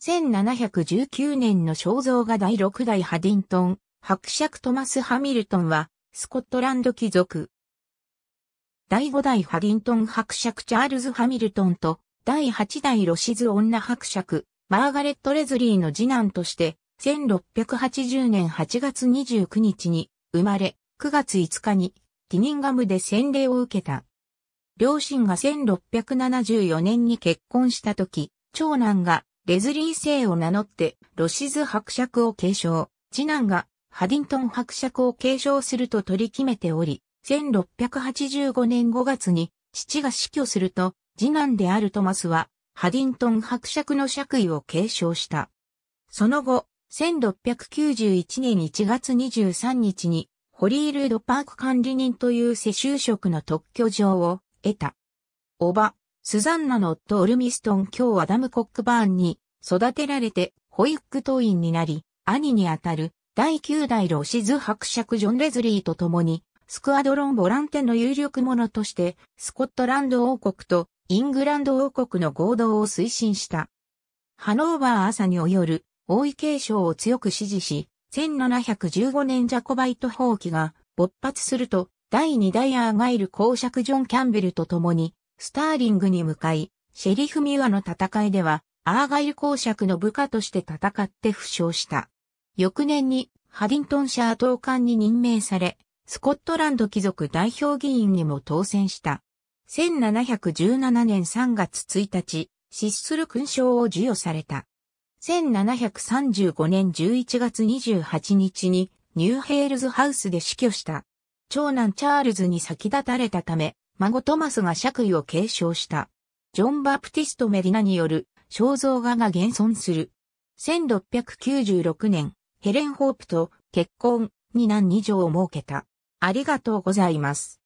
1719年の肖像画第6代ハディントン、伯爵トマス・ハミルトンは、スコットランド貴族。第5代ハディントン伯爵チャールズ・ハミルトンと、第8代ロシズ女伯爵、マーガレット・レズリーの次男として、1680年8月29日に生まれ、9月5日にティニンガムで洗礼を受けた。両親が1674年に結婚した時、長男がレズリー姓を名乗って、ロシズ伯爵を継承、次男がハディントン伯爵を継承すると取り決めており、1685年5月に父が死去すると、次男であるトマスは、ハディントン伯爵の爵位を継承した。その後、1691年1月23日に、ホリールードパーク管理人という世襲職の特許状を得た。おば、スザンナの夫オルミストン卿アダム・コックバーンに育てられて保育党員になり、兄にあたる第9代ロシズ伯爵ジョン・レズリーと共に、スクアドロンボランテの有力者として、スコットランド王国とイングランド王国の合同を推進した。ハノーバー朝に及る王位継承を強く支持し、1715年ジャコバイト放棄が勃発すると、第2代アーガイル公爵ジョン・キャンベルと共に、スターリングに向かい、シェリフ・ミュアの戦いでは、アーガイル公爵の部下として戦って負傷した。翌年に、ハディントンシャー党官に任命され、スコットランド貴族代表議員にも当選した。1717年3月1日、失する勲章を授与された。1735年11月28日にニューヘールズハウスで死去した。長男チャールズに先立たれたため、孫トマスが爵位を継承した。ジョン・バプティスト・メディナによる肖像画が現存する。1696年、ヘレン・ホープと結婚、に何二条を設けた。ありがとうございます。